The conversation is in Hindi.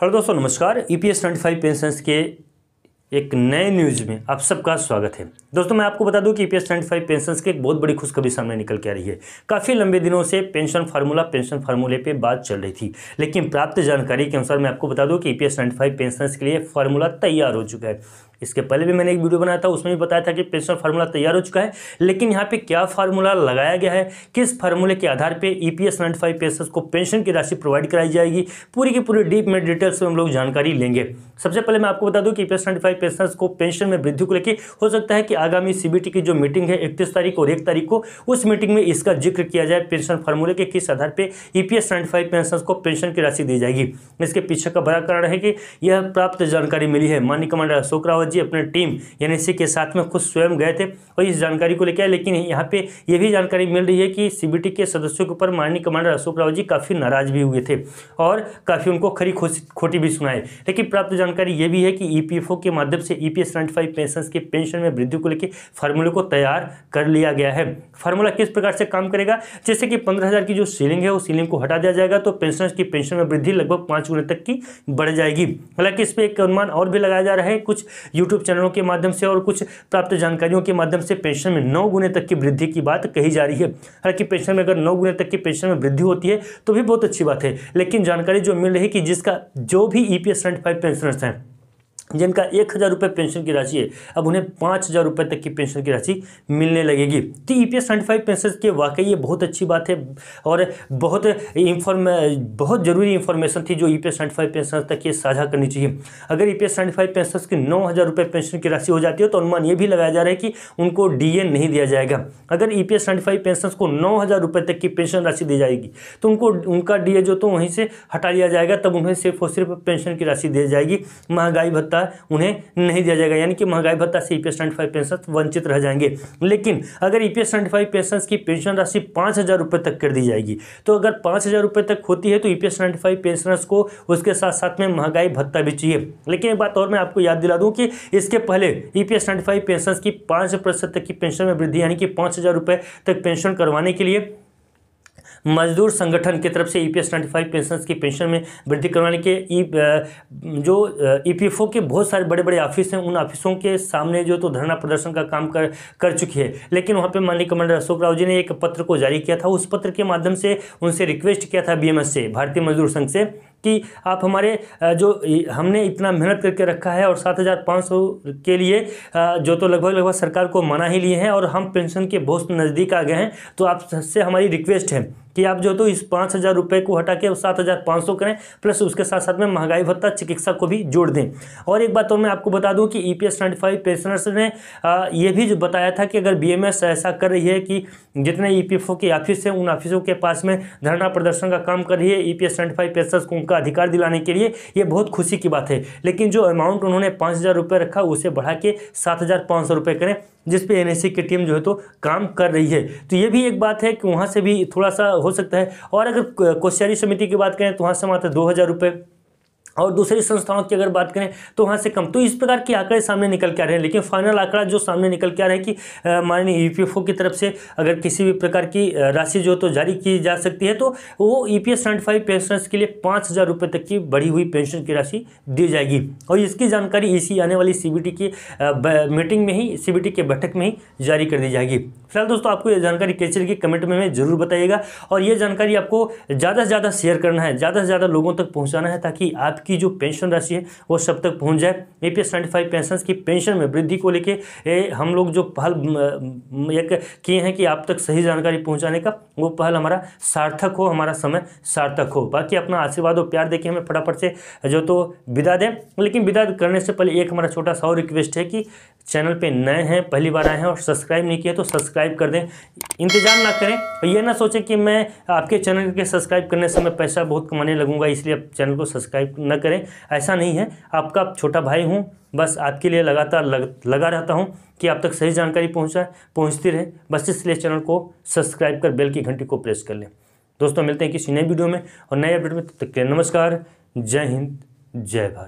हेलो दोस्तों नमस्कार E P S twenty five pensions के एक नए न्यूज़ में आप सबका स्वागत है दोस्तों मैं आपको बता दूं कि E P S twenty five pension की एक बहुत बड़ी खुशखबरी सामने निकल के आ रही है काफ़ी लंबे दिनों से पेंशन फार्मूला पेंशन फार्मूले पे बात चल रही थी लेकिन प्राप्त जानकारी के अनुसार मैं आपको बता दूं कि E P S twenty five के लिए फार्मूला तैयार हो चुका है इसके पहले भी मैंने एक वीडियो बनाया था उसमें भी बताया था कि पेंशन फार्मूला तैयार हो चुका है लेकिन यहाँ पे क्या फार्मूला लगाया गया है किस फार्मूले के आधार पे ई पी एस को पेंशन की राशि प्रोवाइड कराई जाएगी पूरी की पूरी डीप में डिटेल्स में हम लोग जानकारी लेंगे सबसे पहले मैं आपको बता दूँ कि ई पी एस को पेंशन में वृद्धि को लेकर हो सकता है कि आगामी सीबीटी की जो मीटिंग है इकतीस तारीख और एक तारीख को उस मीटिंग में इसका जिक्र किया जाए पेंशन फार्मूले के किस आधार पर ई पी एस को पेंशन की राशि दी जाएगी इसके पीछे का बड़ा कारण है कि यह प्राप्त जानकारी मिली है मान्य कमांडर अशोक रावत रावत जी अपने टीम यानी के साथ में खुद स्वयं गए थे और इस जानकारी को लेकर आए लेकिन यहाँ पे यह भी जानकारी मिल रही है कि सी के सदस्यों के ऊपर माननीय कमांडर अशोक रावत जी काफ़ी नाराज भी हुए थे और काफ़ी उनको खरी खोटी भी सुनाए लेकिन प्राप्त जानकारी ये भी है कि ई e के माध्यम से ई पी एस पेंशन के पेंशन में वृद्धि को लेकर फार्मूले को तैयार कर लिया गया है फार्मूला किस प्रकार से काम करेगा जैसे कि पंद्रह की जो सीलिंग है वो सीलिंग को हटा दिया जाएगा तो पेंशनर्स की पेंशन में वृद्धि लगभग पाँच गुना तक की बढ़ जाएगी हालांकि इस पर एक अनुमान और भी लगाया जा रहा है कुछ यूट्यूब चैनलों के माध्यम से और कुछ प्राप्त जानकारियों के माध्यम से पेंशन में नौ गुने तक की वृद्धि की बात कही जा रही है हालांकि पेंशन में अगर नौ गुने तक की पेंशन में वृद्धि होती है तो भी बहुत अच्छी बात है लेकिन जानकारी जो मिल रही है कि जिसका जो भी ई पी एस पेंशनर्स हैं जिनका एक हज़ार रुपये पेंशन की राशि है अब उन्हें पाँच हज़ार रुपये तक की पेंशन की राशि मिलने लगेगी तो E P S ninety five pension के वाकई ये बहुत अच्छी बात है और बहुत इंफॉर्म बहुत ज़रूरी इन्फॉर्मेशन थी जो E P S ninety five pension तक ये साझा करनी चाहिए अगर E P S ninety five pension की नौ हज़ार रुपये पेंशन की राशि हो जाती है तो अनुमान ये भी लगाया जा रहा है कि उनको डी ए नहीं दिया जाएगा अगर E P S ninety five pension को नौ हज़ार रुपये तक की पेंशन राशि दी जाएगी तो उनको उनका डी ए जो तो वहीं से हटा लिया जाएगा तब उन्हें सिर्फ और सिर्फ पेंशन की राशि दी जाएगी महंगाई भत्ता भत्ता उन्हें नहीं दिया जाएगा यानी कि महंगाई भत्ता से ईपीएस पी फाइव पेंशन वंचित रह जाएंगे लेकिन अगर ईपीएस पी फाइव पेंशन की पेंशन राशि पांच हज़ार रुपए तक कर दी जाएगी तो अगर पांच हज़ार रुपए तक होती है तो ईपीएस पी फाइव पेंशनर्स को उसके साथ साथ में महंगाई भत्ता भी चाहिए लेकिन एक बात और मैं आपको याद दिला दूं कि इसके पहले ईपीएस पी फाइव पेंशन की पाँच तक की पेंशन में वृद्धि यानी कि पाँच तक पेंशन करवाने के लिए मजदूर संगठन की तरफ से E P S ninety five pension की पेंशन में वृद्धि करवाने के ई e, जो ई पी एफ ओ के बहुत सारे बड़े बड़े ऑफिस हैं उन ऑफिसों के सामने जो तो धरना प्रदर्शन का काम कर कर चुकी है लेकिन वहाँ पर माननीय कमांडर अशोक राव जी ने एक पत्र को जारी किया था उस पत्र के माध्यम से उनसे रिक्वेस्ट किया था बी से भारतीय मजदूर संघ से कि आप हमारे जो हमने इतना मेहनत करके रखा है और सात हज़ार पाँच सौ के लिए जो तो लगभग लगभग सरकार को मना ही लिए हैं और हम पेंशन के बहुत नज़दीक आ गए हैं तो आपसे हमारी रिक्वेस्ट है कि आप जो तो इस पाँच हज़ार रुपये को हटा के सात हज़ार पाँच सौ करें प्लस उसके साथ साथ में महंगाई भत्ता चिकित्सा को भी जोड़ दें और एक बात और मैं आपको बता दूं कि E e P S ninety five pensioners ने यह भी जो बताया था कि अगर बी एम एस ऐसा कर रही है कि जितने ई पी एफ ओ के ऑफिस हैं उन ऑफिसों के पास में धरना प्रदर्शन का काम कर रही है E e P S ninety five pensioners को उनका का अधिकार दिलाने के लिए ये बहुत खुशी की बात है लेकिन जो अमाउंट उन्होंने पाँच हज़ार रुपये रखा उसे बढ़ा के सात हज़ार पाँच सौ रुपये करें जिस पे एनएससी की टीम जो है तो काम कर रही है तो ये भी एक बात है कि वहाँ से भी थोड़ा सा हो सकता है और अगर कोश्यारी समिति की बात करें तो वहाँ से मात्र दो हज़ार रुपये और दूसरी संस्थाओं की अगर बात करें तो वहाँ से कम तो इस प्रकार के आंकड़े सामने निकल के आ रहे हैं लेकिन फाइनल आंकड़ा जो सामने निकल के आ रहा है कि माननीय ईपीएफओ e की तरफ से अगर किसी भी प्रकार की राशि जो तो जारी की जा सकती है तो वो ई पी एस पेंशनर्स के लिए पाँच हज़ार रुपये तक की बढ़ी हुई पेंशन की राशि दी जाएगी और इसकी जानकारी इसी आने वाली सी की मीटिंग में ही सी के बैठक में ही जारी कर दी जाएगी फिलहाल दोस्तों आपको ये जानकारी कैसे लगी कमेंट में जरूर बताइएगा और ये जानकारी आपको ज़्यादा से ज़्यादा शेयर करना है ज़्यादा से ज़्यादा लोगों तक पहुँचाना है ताकि आपकी जो पेंशन राशि है वो सब तक पहुँच जाए ए पी पेंशन की पेंशन में वृद्धि को लेकर हम लोग जो पहल एक किए हैं कि आप तक सही जानकारी पहुँचाने का वो पहल हमारा सार्थक हो हमारा समय सार्थक हो बाकी अपना आशीर्वाद और प्यार देखिए हमें फटाफट से जो तो विदा दें लेकिन विदा करने से पहले एक हमारा छोटा सा और रिक्वेस्ट है कि चैनल पे नए हैं पहली बार आए हैं और सब्सक्राइब नहीं किया तो सब्सक्राइब सब्सक्राइब कर दें इंतजार ना करें और ना सोचें कि मैं आपके चैनल के सब्सक्राइब करने से मैं पैसा बहुत कमाने लगूंगा इसलिए आप चैनल को सब्सक्राइब ना करें ऐसा नहीं है आपका छोटा भाई हूँ बस आपके लिए लगातार लग, लगा रहता हूँ कि आप तक सही जानकारी पहुँचा पहुँचती रहे बस इसलिए चैनल को सब्सक्राइब कर बेल की घंटी को प्रेस कर लें दोस्तों मिलते हैं किसी नई वीडियो में और नए अपडेट में तब तक के नमस्कार जय हिंद जय भारत